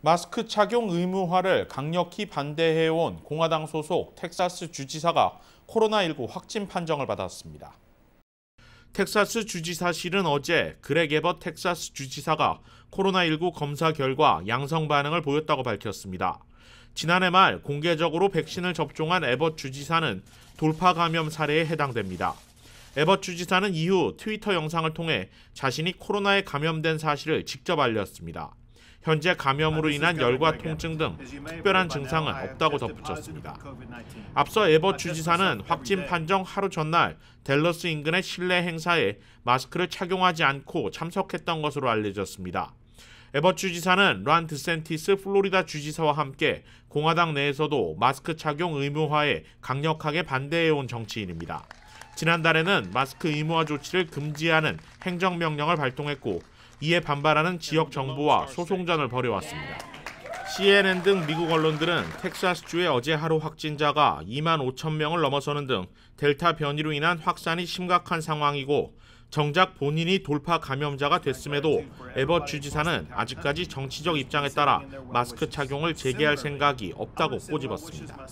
마스크 착용 의무화를 강력히 반대해온 공화당 소속 텍사스 주지사가 코로나19 확진 판정을 받았습니다. 텍사스 주지사실은 어제 그렉 에버 텍사스 주지사가 코로나19 검사 결과 양성 반응을 보였다고 밝혔습니다. 지난해 말 공개적으로 백신을 접종한 에버 주지사는 돌파 감염 사례에 해당됩니다. 에버 주지사는 이후 트위터 영상을 통해 자신이 코로나에 감염된 사실을 직접 알렸습니다. 현재 감염으로 인한 열과 통증 등 특별한 증상은 없다고 덧붙였습니다. 앞서 에버 주지사는 확진 판정 하루 전날 델러스 인근의 실내 행사에 마스크를 착용하지 않고 참석했던 것으로 알려졌습니다. 에버 주지사는 란 드센티스 플로리다 주지사와 함께 공화당 내에서도 마스크 착용 의무화에 강력하게 반대해온 정치인입니다. 지난달에는 마스크 의무화 조치를 금지하는 행정명령을 발동했고 이에 반발하는 지역 정부와 소송전을 벌여왔습니다. CNN 등 미국 언론들은 텍사스주의 어제 하루 확진자가 2만 5천 명을 넘어서는 등 델타 변이로 인한 확산이 심각한 상황이고 정작 본인이 돌파 감염자가 됐음에도 에버 주지사는 아직까지 정치적 입장에 따라 마스크 착용을 재개할 생각이 없다고 꼬집었습니다.